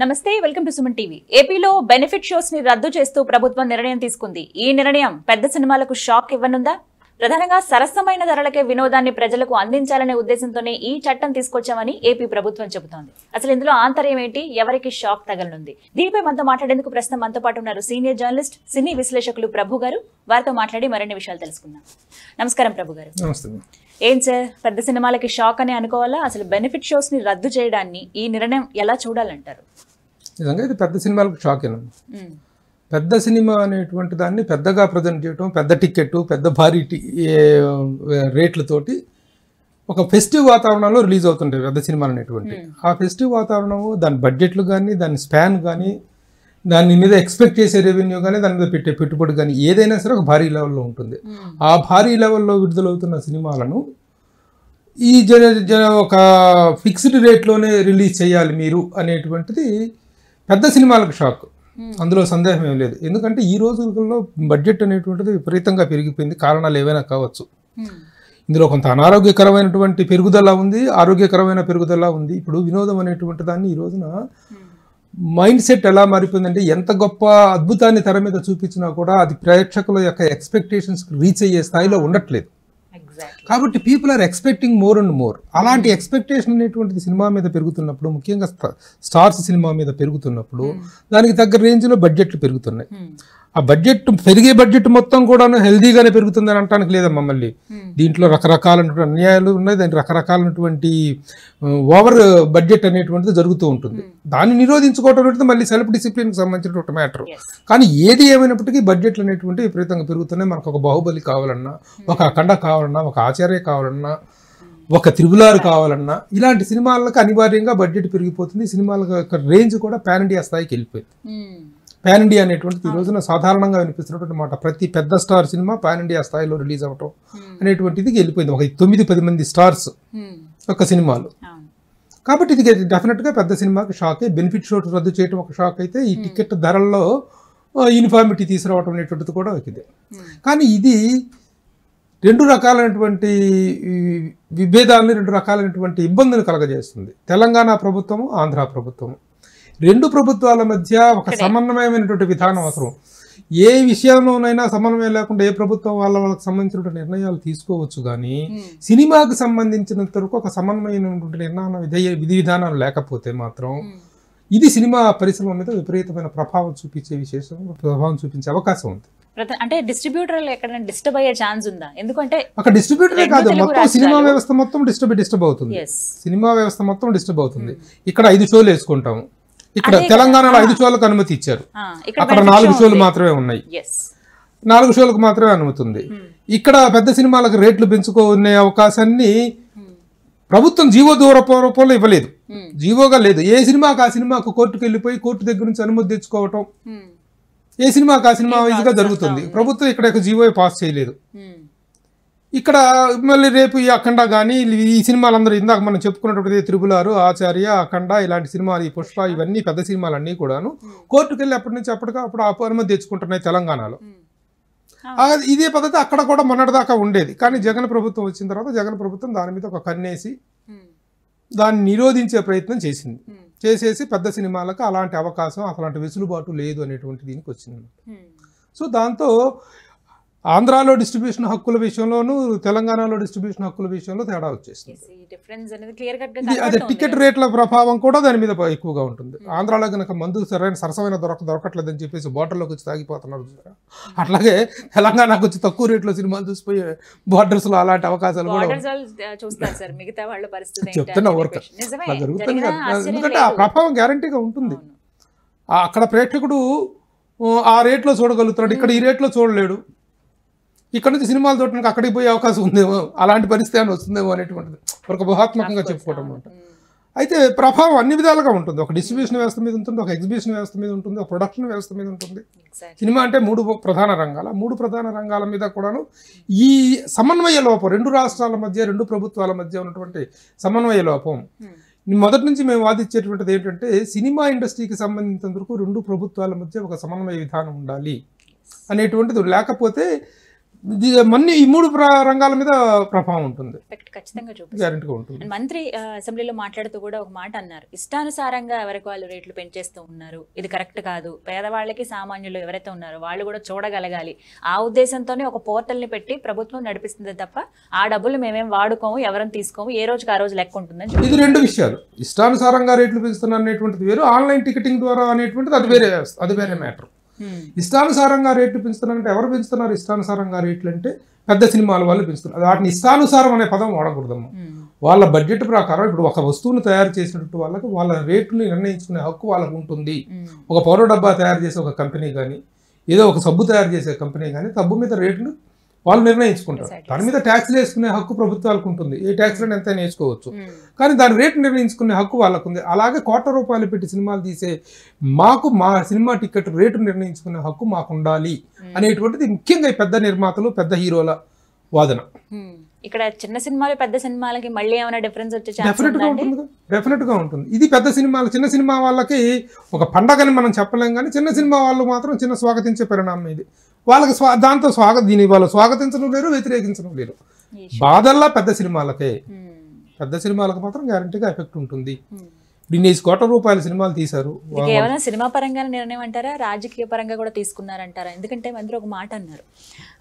నమస్తే welcome to Suman TV ఏపీలో benefit shows ని రద్దు చేస్తూ ప్రభుత్వం నిర్ణయం తీసుకుంది ఈ నిర్ణయం పెద్ద సినిమాలకు షాక్ ఇవ్వనుందా ప్రధానంగా సరసమైన ధరలకే వినోదాన్ని ప్రజలకు అందించాలనే ఉద్దేశంతోనే ఈ చట్టం తీసుకొచ్చామని ఏపీ ప్రభుత్వం చెబుతోంది అసలు ఇందులో ఆంతర్యం ఏంటి ఎవరికి షాక్ తగలనుంది దీనిపై మనతో మాట్లాడేందుకు ప్రస్తుతం మనతో పాటు ఉన్నారు సీనియర్ జర్నలిస్ట్ సినీ విశ్లేషకులు ప్రభు గారు వారితో మాట్లాడి మరిన్ని విషయాలు తెలుసుకుందాం నమస్కారం ప్రభు గారు ఏం సార్ పెద్ద సినిమాలకి షాక్ అని అనుకోవాలా అసలు బెనిఫిట్ షోస్ ని రద్దు చేయడాన్ని ఈ నిర్ణయం ఎలా చూడాలంటారు నిజంగా ఇది పెద్ద సినిమాలకు షాక్ పెద్ద సినిమా అనేటువంటి దాన్ని పెద్దగా ప్రజెంట్ చేయటం పెద్ద టికెట్ పెద్ద భారీ రేట్లతోటి ఒక ఫెస్టివ్ వాతావరణంలో రిలీజ్ అవుతుంటాయి పెద్ద సినిమాలు అనేటువంటి ఆ ఫెస్టివ్ వాతావరణము దాని బడ్జెట్లు కానీ దాని స్పాన్ కానీ దాని మీద ఎక్స్పెక్ట్ చేసే రెవెన్యూ కానీ దాని మీద పెట్టే పెట్టుబడి కానీ ఏదైనా సరే ఒక భారీ లెవెల్లో ఉంటుంది ఆ భారీ లెవెల్లో విడుదలవుతున్న సినిమాలను ఈ జన జన ఒక ఫిక్స్డ్ రేట్లోనే రిలీజ్ చేయాలి మీరు అనేటువంటిది పెద్ద సినిమాలకు షాక్ Hmm. అందులో సందేహం ఏం లేదు ఎందుకంటే ఈ రోజుల్లో బడ్జెట్ అనేటువంటిది విపరీతంగా పెరిగిపోయింది కారణాలు ఏవైనా కావచ్చు hmm. ఇందులో కొంత అనారోగ్యకరమైనటువంటి పెరుగుదల ఉంది ఆరోగ్యకరమైన పెరుగుదల ఉంది ఇప్పుడు వినోదం అనేటువంటి దాన్ని ఈ రోజున మైండ్ hmm. సెట్ ఎలా మారిపోయిందంటే ఎంత గొప్ప అద్భుతాన్ని తెర మీద చూపించినా కూడా అది ప్రేక్షకుల యొక్క ఎక్స్పెక్టేషన్స్కి రీచ్ అయ్యే స్థాయిలో ah. ఉండట్లేదు కాబట్టి people are expecting more and more అలాంటి ఎక్స్పెక్టేషన్ అనేటువంటిది సినిమా మీద పెరుగుతున్నప్పుడు ముఖ్యంగా స్టార్స్ సినిమా మీద పెరుగుతున్నప్పుడు hmm. దానికి తగ్గ రేంజ్లో బడ్జెట్లు పెరుగుతున్నాయి hmm. ఆ బడ్జెట్ పెరిగే బడ్జెట్ మొత్తం కూడా హెల్దీగానే పెరుగుతుందని అంటానికి లేదా మమ్మల్ని hmm. దీంట్లో రకరకాలైనటువంటి అన్యాయాలు ఉన్నాయి దానికి రకరకాలైనటువంటి ఓవర్ బడ్జెట్ అనేటువంటిది జరుగుతూ ఉంటుంది దాన్ని నిరోధించుకోవటం అనేది మళ్ళీ సెల్ఫ్ డిసిప్లిన్కి సంబంధించినటువంటి మ్యాటర్ కానీ ఏది ఏమైనప్పటికీ బడ్జెట్లు అనేటువంటి విపరీతంగా పెరుగుతున్నాయి మనకు ఒక బాహుబలి కావాలన్నా ఒక అఖండ కావాలన్నా ఒక ఆచార ఆచార్య కావాలన్నా ఒక త్రిబులారు కావాలన్నా ఇలాంటి సినిమాలకు అనివార్యంగా బడ్జెట్ పెరిగిపోతుంది సినిమాల రేంజ్ కూడా పాన్ ఇండియా స్థాయికి వెళ్ళిపోయింది పాన్ ఇండియా అనేటువంటిది ఈ రోజున సాధారణంగా వినిపిస్తున్నటువంటి మాట ప్రతి పెద్ద స్టార్ సినిమా పాన్ ఇండియా స్థాయిలో రిలీజ్ అవ్వటం అనేటువంటిది వెళ్ళిపోయింది ఒక తొమ్మిది పది మంది స్టార్స్ ఒక సినిమాలు కాబట్టి ఇది డెఫినెట్గా పెద్ద సినిమాకి షాకే బెనిఫిట్ షోట్ రద్దు చేయడం ఒక షాక్ అయితే ఈ టికెట్ ధరల్లో యూనిఫార్మిటీ తీసుకురావటం అనేటువంటిది కూడా ఒక ఇదే కానీ ఇది రెండు రకాలైనటువంటి విభేదాలని రెండు రకాలైనటువంటి ఇబ్బందులు కలగజేస్తుంది తెలంగాణ ప్రభుత్వము ఆంధ్ర ప్రభుత్వము రెండు ప్రభుత్వాల మధ్య ఒక సమన్వయమైనటువంటి విధానం అవసరం ఏ విషయంలోనైనా సమన్వయం లేకుండా ఏ ప్రభుత్వం వాళ్ళ వాళ్ళకి సంబంధించినటువంటి నిర్ణయాలు తీసుకోవచ్చు కానీ సినిమాకు సంబంధించినంత వరకు ఒక సమన్వయమైనటువంటి నిర్ణయం విధి విధానాలు లేకపోతే మాత్రం ఇది సినిమా పరిశ్రమ మీద విపరీతమైన ప్రభావం చూపించే విశేషం ప్రభావం చూపించే అవకాశం ఉంది అంటే డిస్ట్రిబ్యూటర్ ఎక్కడైనా డిస్టర్బ్ అయ్యే ఛాన్స్ ఉందా ఎందుకంటే అక్కడ డిస్ట్రిబ్యూటరే కాదు మొత్తం సినిమా వ్యవస్థ మొత్తం డిస్టర్బ్ డిస్టర్బ్ అవుతుంది సినిమా వ్యవస్థ మొత్తం డిస్టర్బ్ అవుతుంది ఇక్కడ ఐదు షోలు వేసుకుంటాం ఇక్కడ తెలంగాణలో ఐదు షోలకు అనుమతి ఇచ్చారు అక్కడ నాలుగు షోలు మాత్రమే ఉన్నాయి నాలుగు షోలకు మాత్రమే అనుమతి ఉంది hmm. ఇక్కడ పెద్ద సినిమాలకు రేట్లు పెంచుకునే అవకాశాన్ని hmm. ప్రభుత్వం జీవో దూర రూపంలో ఇవ్వలేదు hmm. జీవోగా లేదు ఏ సినిమాకి ఆ సినిమాకు కోర్టుకు వెళ్ళిపోయి కోర్టు దగ్గర నుంచి అనుమతి తెచ్చుకోవటం ఏ సినిమాకి ఆ సినిమా వైజ్గా జరుగుతుంది ప్రభుత్వం ఇక్కడ జీవో పాస్ చేయలేదు ఇక్కడ మళ్ళీ రేపు ఈ అఖండ కానీ ఈ సినిమాలు అందరూ ఇందాక మనం చెప్పుకున్నటువంటి త్రిబులారు ఆచార్య అఖండ ఇలాంటి సినిమాలు ఈ పుష్ప ఇవన్నీ పెద్ద సినిమాలు అన్నీ కూడాను కోర్టుకు వెళ్ళి అప్పటి నుంచి అప్పటికప్పుడు అప్పుడు అనుమతి తెచ్చుకుంటున్నాయి తెలంగాణలో ఇదే పద్ధతి అక్కడ కూడా మొన్నటిదాకా ఉండేది కానీ జగన్ ప్రభుత్వం వచ్చిన తర్వాత జగన్ ప్రభుత్వం దాని మీద ఒక కన్నేసి దాన్ని నిరోధించే ప్రయత్నం చేసింది చేసేసి పెద్ద సినిమాలకు అలాంటి అవకాశం అలాంటి వెసులుబాటు లేదు అనేటువంటి దీనికి వచ్చింది సో దాంతో ఆంధ్రాలో డిస్ట్రిబ్యూషన్ హక్కుల విషయంలోనూ తెలంగాణలో డిస్ట్రిబ్యూషన్ హక్కుల విషయంలో తేడా వచ్చేసింది అదే టికెట్ రేట్ల ప్రభావం కూడా దాని మీద ఎక్కువగా ఉంటుంది hmm. ఆంధ్రాలో కనుక మందు సరైన సరసమైన దొరక దొరకట్లేదని చెప్పేసి బోర్డర్లోకి వచ్చి తాగిపోతున్నారు అట్లాగే తెలంగాణకు వచ్చి తక్కువ రేట్లో సినిమాలు చూసిపోయి లో అలాంటి అవకాశాలు కూడా చెప్తున్నా వర్క్ జరుగుతుంది ఎందుకంటే ఆ ప్రభావం గ్యారంటీగా ఉంటుంది అక్కడ ప్రేక్షకుడు ఆ రేట్లో చూడగలుగుతున్నాడు ఇక్కడ ఈ రేట్లో hmm. చూడలేడు ఇక్కడ నుంచి సినిమాలు నాకు అక్కడికి పోయే అవకాశం ఉందేమో అలాంటి పరిస్థితి అని వస్తుందేమో అనేటువంటిది ఒక ఊహాత్మకంగా చెప్పుకోవటం అనమాట అయితే ప్రభావం అన్ని విధాలుగా ఉంటుంది ఒక డిస్ట్రిబ్యూషన్ వ్యవస్థ మీద ఉంటుంది ఒక ఎగ్జిబిషన్ వ్యవస్థ మీద ఉంటుంది ఒక ప్రొడక్షన్ వ్యవస్థ మీద ఉంటుంది సినిమా అంటే మూడు ప్రధాన రంగాల మూడు ప్రధాన రంగాల మీద కూడాను ఈ సమన్వయ లోపం రెండు రాష్ట్రాల మధ్య రెండు ప్రభుత్వాల మధ్య ఉన్నటువంటి సమన్వయ లోపం hmm. మొదటి నుంచి మేము వాదించేటువంటిది ఏంటంటే సినిమా ఇండస్ట్రీకి సంబంధించినందుకు రెండు ప్రభుత్వాల మధ్య ఒక సమన్వయ విధానం ఉండాలి అనేటువంటిది లేకపోతే మన్ని ఈ మూడు రంగాల మీద ప్రభావం ఉంటుంది ఖచ్చితంగా ఉంటుంది మంత్రి అసెంబ్లీలో మాట్లాడుతూ కూడా ఒక మాట అన్నారు ఇష్టానుసారంగా ఎవరికి వాళ్ళు రేట్లు పెంచేస్తూ ఉన్నారు ఇది కరెక్ట్ కాదు పేదవాళ్ళకి సామాన్యులు ఎవరైతే ఉన్నారో వాళ్ళు కూడా చూడగలగాలి ఆ ఉద్దేశంతోనే ఒక ని పెట్టి ప్రభుత్వం నడిపిస్తుంది తప్ప ఆ డబ్బులు మేమేం వాడుకోము ఎవరని తీసుకోము ఏ రోజుకి ఆ రోజు లెక్క ఉంటుందని ఇది రెండు విషయాలు ఇష్టానుసారంగా రేట్లు పెంచుతున్నారు అనేటువంటిది వేరు ఆన్లైన్ టికెటింగ్ ద్వారా అనేటువంటిది అది వేరే అది వేరే మ్యాటర్ ఇష్టానుసారంగా రేట్లు పెంచుతున్నారంటే ఎవరు పెంచుతున్నారు ఇష్టానుసారంగా రేట్లు అంటే పెద్ద సినిమాల వాళ్ళు పెంచుతున్నారు వాటిని ఇష్టానుసారం అనే పదం వాడకూడదమ్మ వాళ్ళ బడ్జెట్ ప్రకారం ఇప్పుడు ఒక వస్తువును తయారు చేసినట్టు వాళ్ళకి వాళ్ళ రేట్ని నిర్ణయించుకునే హక్కు వాళ్ళకు ఉంటుంది ఒక పౌర డబ్బా తయారు చేసే ఒక కంపెనీ కానీ ఏదో ఒక సబ్బు తయారు చేసే కంపెనీ కానీ సబ్బు మీద రేట్లు వాళ్ళు నిర్ణయించుకుంటారు దాని మీద ట్యాక్స్లు వేసుకునే హక్కు ప్రభుత్వాలకు ఉంటుంది ఏ ట్యాక్స్లను ఎంత వేసుకోవచ్చు hmm. కానీ దాని రేటు నిర్ణయించుకునే హక్కు వాళ్ళకు ఉంది అలాగే కోట రూపాయలు పెట్టి సినిమాలు తీసే మాకు మా సినిమా టికెట్ రేటు నిర్ణయించుకునే హక్కు మాకు ఉండాలి hmm. అనేటువంటిది ముఖ్యంగా పెద్ద నిర్మాతలు పెద్ద హీరోల వాదన ఇక్కడ చిన్న సినిమాలు పెద్ద సినిమాలకి మళ్ళీ ఏమైనా డిఫరెన్స్ వచ్చే డెఫినెట్ గా ఉంటుంది డెఫినెట్ గా ఉంటుంది ఇది పెద్ద సినిమాలు చిన్న సినిమా వాళ్ళకి ఒక పండగని మనం చెప్పలేం కానీ చిన్న సినిమా వాళ్ళు మాత్రం చిన్న స్వాగతించే పరిణామం ఇది వాళ్ళకి స్వా దాంతో స్వాగత దీని వాళ్ళు స్వాగతించడం లేరు వ్యతిరేకించడం లేరు బాధల్లా పెద్ద సినిమాలకే పెద్ద సినిమాలకు మాత్రం గ్యారంటీగా ఎఫెక్ట్ ఉంటుంది ఇన్ని కోట్ల రూపాయల సినిమాలు తీశారు కేవలం సినిమా పరంగా నిర్ణయం అంటారా రాజకీయ పరంగా కూడా తీసుకున్నారంటారా ఎందుకంటే మంత్రి ఒక మాట అన్నారు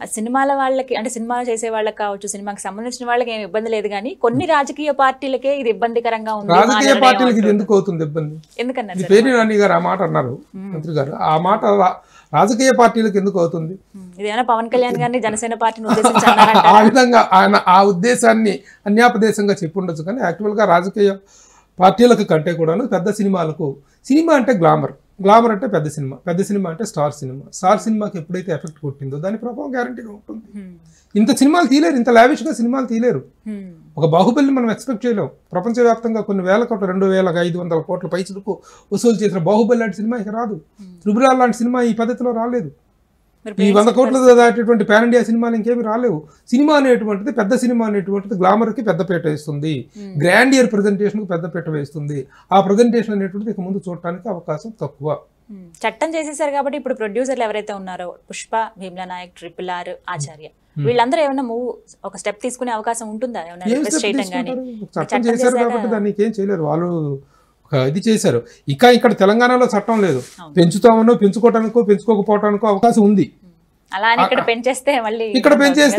ఆ సినిమాల వాళ్ళకి అంటే సినిమాలు చేసే వాళ్ళకి కావచ్చు సినిమాకి సంబంధించిన వాళ్ళకి ఏమి ఇబ్బంది లేదు కానీ కొన్ని రాజకీయ పార్టీలకే ఇది ఇబ్బందికరంగా ఉంది రాజకీయ పార్టీలకి ఎందుకు అవుతుంది ఇబ్బంది ఎందుకన్నారు పేరు రాణి గారు ఆ మాట అన్నారు మంత్రి గారు ఆ మాట రాజకీయ పార్టీలకు ఎందుకు అవుతుంది ఇదేమైనా పవన్ కళ్యాణ్ గారిని జనసేన పార్టీని ఆ విధంగా ఆయన ఆ ఉద్దేశాన్ని అన్యాపదేశంగా చెప్పుండొచ్చు కానీ యాక్చువల్గా రాజకీయ పార్టీలకు కంటే కూడాను పెద్ద సినిమాలకు సినిమా అంటే గ్లామర్ గ్లామర్ అంటే పెద్ద సినిమా పెద్ద సినిమా అంటే స్టార్ సినిమా స్టార్ సినిమాకి ఎప్పుడైతే ఎఫెక్ట్ కొట్టిందో దాని ప్రభావం గ్యారంటీగా ఉంటుంది ఇంత సినిమాలు తీయలేరు ఇంత లావిష్గా సినిమాలు తీయలేరు ఒక బాహుబలిని మనం ఎక్స్పెక్ట్ చేయలేం ప్రపంచవ్యాప్తంగా కొన్ని వేల కోట్ల రెండు వేల ఐదు వందల కోట్ల పైసలకు వసూలు చేసిన బాహుబలి లాంటి సినిమా ఇక రాదు త్రిపుర లాంటి సినిమా ఈ పద్ధతిలో రాలేదు ఈ వంద కోట్లు దాటేటువంటి పాన్ ఇండియా సినిమాలు ఇంకేమి రాలేవు సినిమా అనేటువంటిది పెద్ద సినిమా అనేటువంటిది గ్లామర్కి పెద్దపేట వేస్తుంది గ్రాండ్ ఇయర్ ప్రజెంటేషన్కి పెద్దపేట వేస్తుంది ఆ ప్రజెంటేషన్ అనేటువంటిది ఇక ముందు చూడటానికి అవకాశం తక్కువ చట్టం చేసేసారు కాబట్టి ఇప్పుడు ప్రొడ్యూసర్లు ఎవరైతే ఉన్నారో పుష్ప భీమ్ల నాయక్ ట్రిపుల్ ఆర్ ఆచార్య వీళ్ళందరూ ఏమైనా మూవ్ ఒక స్టెప్ తీసుకునే అవకాశం ఉంటుందా ఏమైనా చట్టం చేశారు కాబట్టి దానికి ఏం చేయలేరు వాళ్ళు ఇది చేశారు ఇక ఇక్కడ తెలంగాణలో చట్టం లేదు పెంచుతామనో పెంచుకోవటానికో పెంచుకోకపోవటానికో అవకాశం ఉంది ఇక్కడ పెంచేస్తే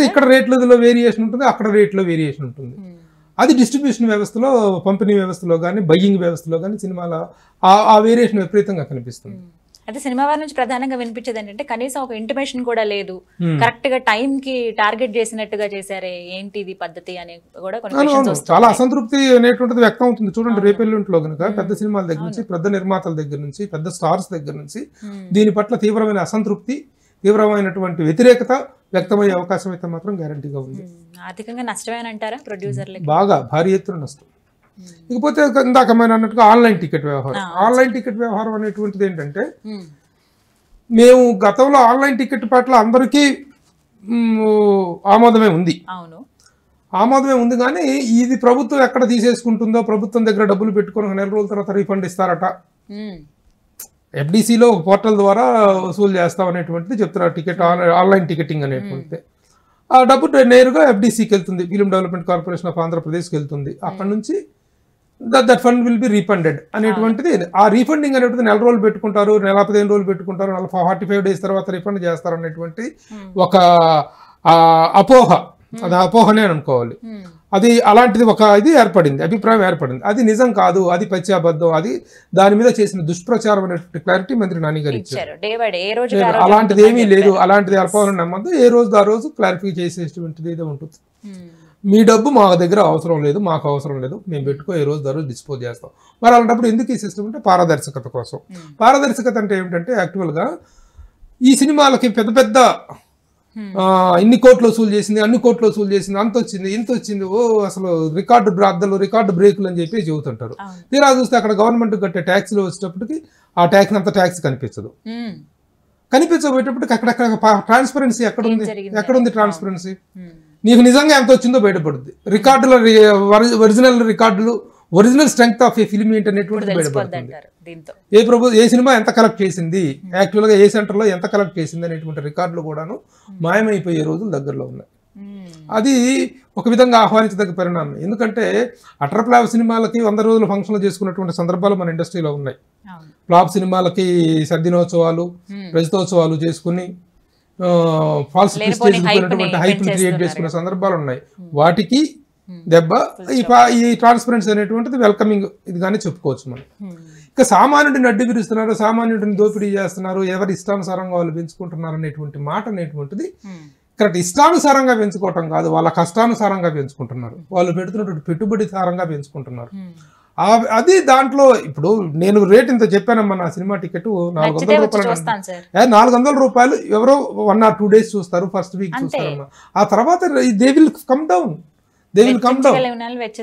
ఇక్కడ రేట్ల రేట్లలో వేరియేషన్ ఉంటుంది అక్కడ రేట్లో వేరియేషన్ ఉంటుంది అది డిస్ట్రిబ్యూషన్ వ్యవస్థలో పంపిణీ వ్యవస్థలో కానీ బయ్యింగ్ వ్యవస్థలో కానీ సినిమాల ఆ వేరియేషన్ విపరీతంగా కనిపిస్తుంది అయితే సినిమా వారి నుంచి ప్రధానంగా వినిపించేది ఏంటంటే కనీసం ఒక ఇంటిమేషన్ కూడా లేదు కరెక్ట్ hmm. గా టైం కి టార్గెట్ చేసినట్టుగా చేశారే ఏంటి ఇది పద్ధతి అని కూడా చాలా అసంతృప్తి అనేటువంటిది వ్యక్తం అవుతుంది చూడండి రేపెల్లుంట్లో కనుక hmm. పెద్ద సినిమాల దగ్గర నుంచి పెద్ద నిర్మాతల దగ్గర నుంచి పెద్ద స్టార్స్ దగ్గర నుంచి hmm. దీని పట్ల తీవ్రమైన అసంతృప్తి తీవ్రమైనటువంటి వ్యతిరేకత వ్యక్తమయ్యే అవకాశం అయితే మాత్రం గ్యారంటీగా ఉంది ఆర్థికంగా నష్టమేనంటారా ప్రొడ్యూసర్లు బాగా భారీ ఎత్తున నష్టం ఇకపోతే ఇందాక మనం అన్నట్టుగా ఆన్లైన్ టికెట్ వ్యవహారం ఆన్లైన్ టికెట్ వ్యవహారం అనేటువంటిది ఏంటంటే మేము గతంలో ఆన్లైన్ టికెట్ పట్ల అందరికీ ఆమోదమే ఉంది ఆమోదమే ఉంది కానీ ఇది ప్రభుత్వం ఎక్కడ తీసేసుకుంటుందో ప్రభుత్వం దగ్గర డబ్బులు పెట్టుకుని నెల రోజుల తర్వాత రీఫండ్ ఇస్తారట ఎఫ్డీసీలో ఒక పోర్టల్ ద్వారా వసూలు చేస్తాం అనేటువంటిది చెప్తున్నారు టికెట్ ఆన్లైన్ టికెటింగ్ అనేటువంటిది ఆ డబ్బు నేరుగా ఎఫ్డిసికి వెళ్తుంది ఫిలిం డెవలప్మెంట్ కార్పొరేషన్ ఆఫ్ ఆంధ్రప్రదేశ్కి వెళ్తుంది అక్కడ నుంచి that fund will be refunded అనేటువంటిది ఆ రీఫండింగ్ అనేటువంటి నెల రోజులు పెట్టుకుంటారు నెల పదిహేను రోజులు పెట్టుకుంటారు నెల ఫార్టీ ఫైవ్ డేస్ తర్వాత రీఫండ్ చేస్తారు అనేటువంటి hmm. ఒక అపోహ hmm. అది అపోహనే అనుకోవాలి hmm. అది అలాంటిది ఒక ఇది ఏర్పడింది అభిప్రాయం ఏర్పడింది అది నిజం కాదు అది పచ్చాబద్ధం అది దాని మీద చేసిన దుష్ప్రచారం అనేటువంటి క్లారిటీ మంత్రి నాని గారు ఇచ్చారు అలాంటిది ఏమీ లేదు అలాంటిది అల్పవరం నమ్మద్దు ఏ రోజు ఆ రోజు క్లారిఫై చేసేటువంటిది ఏదో ఉంటుంది మీ డబ్బు మా దగ్గర అవసరం లేదు మాకు అవసరం లేదు మేము పెట్టుకో ఈ రోజు ధరలు డిస్పోజ్ చేస్తాం మరి అలాంటప్పుడు ఎందుకు ఈ సిస్టమ్ అంటే పారదర్శకత కోసం hmm. పారదర్శకత అంటే ఏమిటంటే యాక్చువల్గా ఈ సినిమాలకి పెద్ద పెద్ద hmm. ఇన్ని కోట్లు వసూలు చేసింది అన్ని కోట్లు వసూలు చేసింది అంత వచ్చింది ఇంత వచ్చింది ఓ అసలు రికార్డు బ్రాద్దలు రికార్డు బ్రేకులు అని చెప్పి చెబుతుంటారు తీరా చూస్తే అక్కడ గవర్నమెంట్ కట్టే ట్యాక్స్లు వచ్చేటప్పటికి ఆ ట్యాక్స్ అంత ట్యాక్స్ కనిపించదు hmm. కనిపించబోయేటప్పటికి అక్కడక్కడ ట్రాన్స్పరెన్సీ ఎక్కడ ఉంది ఎక్కడ ఉంది ట్రాన్స్పరెన్సీ నీకు నిజంగా ఎంత వచ్చిందో బయటపడుద్ది రికార్డుల ఒరిజినల్ రికార్డులు original strength of a film ఏంటనేటువంటి బయటపడుతుంది ఏ ప్రభు ఏ సినిమా ఎంత కలెక్ట్ చేసింది యాక్చువల్గా ఏ సెంటర్లో ఎంత కలెక్ట్ చేసింది అనేటువంటి రికార్డులు కూడాను మాయమైపోయే రోజులు దగ్గరలో ఉన్నాయి అది ఒక విధంగా ఆహ్వానించదగ్గ పరిణామం ఎందుకంటే అటర్ ప్లాబ్ సినిమాలకి వంద రోజులు ఫంక్షన్లు చేసుకున్నటువంటి సందర్భాలు మన ఇండస్ట్రీలో ఉన్నాయి ప్లాప్ సినిమాలకి సర్దినోత్సవాలు రజతోత్సవాలు చేసుకుని ఫాల్స్ ప్రెస్టేజ్ హైప్ క్రియేట్ చేసుకునే సందర్భాలు ఉన్నాయి hmm. వాటికి hmm. దెబ్బ ఈ ట్రాన్స్పరెన్సీ అనేటువంటిది వెల్కమింగ్ ఇదిగానే చెప్పుకోవచ్చు మనం hmm. ఇంకా సామాన్యుడిని అడ్డు విరుస్తున్నారు సామాన్యుడిని దోపిడీ చేస్తున్నారు ఎవరి ఇష్టానుసారంగా వాళ్ళు పెంచుకుంటున్నారు అనేటువంటి మాట అనేటువంటిది కరెక్ట్ ఇష్టానుసారంగా పెంచుకోవటం కాదు వాళ్ళ కష్టానుసారంగా పెంచుకుంటున్నారు వాళ్ళు పెడుతున్నటువంటి పెట్టుబడి సారంగా పెంచుకుంటున్నారు అది దాంట్లో ఇప్పుడు నేను రేట్ ఇంత చెప్పానమ్మా నా సినిమా టికెట్ నాలుగు వందల రూపాయలు నాలుగు వందల రూపాయలు ఎవరో వన్ ఆర్ టూ డేస్ చూస్తారు ఫస్ట్ వీక్ చూస్తారమ్మా ఆ తర్వాత దే విల్ కమ్ డౌన్ అసలు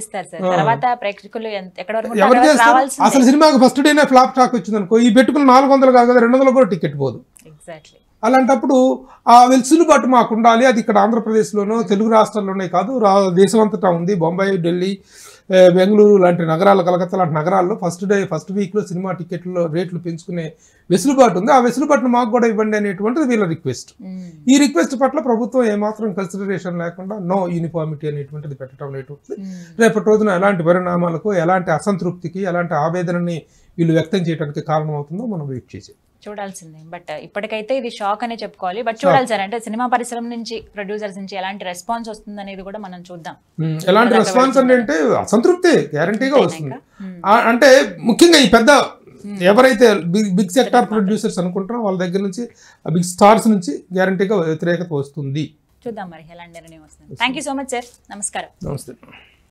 సినిమాకి ఫస్ట్ డేనే ఫ్లాప్ టాక్ వచ్చింది అనుకో ఈ పెట్టుకుని నాలుగు వందలు కాదు కదా రెండు వందలు కూడా టికెట్ పోదు అలాంటప్పుడు ఆ వెసులుబాటు మాకు ఉండాలి అది ఇక్కడ ఆంధ్రప్రదేశ్లోనో తెలుగు రాష్ట్రాల్లోనే కాదు రా దేశమంతటా ఉంది బొంబాయి ఢిల్లీ బెంగళూరు లాంటి నగరాలు కలకత్తా లాంటి నగరాల్లో ఫస్ట్ డే ఫస్ట్ వీక్లో సినిమా టికెట్లో రేట్లు పెంచుకునే వెసులుబాటు ఉంది ఆ వెసులుబాటును మాకు కూడా ఇవ్వండి అనేటువంటిది వీళ్ళ రిక్వెస్ట్ ఈ రిక్వెస్ట్ పట్ల ప్రభుత్వం ఏమాత్రం కన్సిడరేషన్ లేకుండా నో యూనిఫార్మిటీ అనేటువంటిది పెట్టడం అనేటువంటిది రేపటి రోజున ఎలాంటి పరిణామాలకు ఎలాంటి అసంతృప్తికి ఎలాంటి ఆవేదనని వీళ్ళు వ్యక్తం చేయడానికి కారణమవుతుందో మనం వెయిట్ చేసేది చూడాల్సిందే బట్ uh, ఇప్పటికైతే ఇది షాక్ అనే చెప్పుకోవాలి బట్ చూడాలి సార్ అంటే సినిమా పరిశ్రమ నుంచి ప్రొడ్యూసర్స్ నుంచి ఎలాంటి రెస్పాన్స్ వస్తుంది అనేది కూడా మనం చూద్దాం ఎలాంటి రెస్పాన్స్ అంటే అసంతృప్తి గ్యారంటీగా వస్తుంది అంటే ముఖ్యంగా ఈ పెద్ద ఎవరైతే బిగ్ సెక్టార్ ప్రొడ్యూసర్స్ అనుకుంటారో వాళ్ళ దగ్గర నుంచి బిగ్ స్టార్స్ నుంచి గ్యారంటీగా వ్యతిరేకత వస్తుంది చూద్దాం మరి ఎలాంటి నిర్ణయం వస్తుంది థ్యాంక్ సో మచ్ సార్ నమస్కారం నమస్తే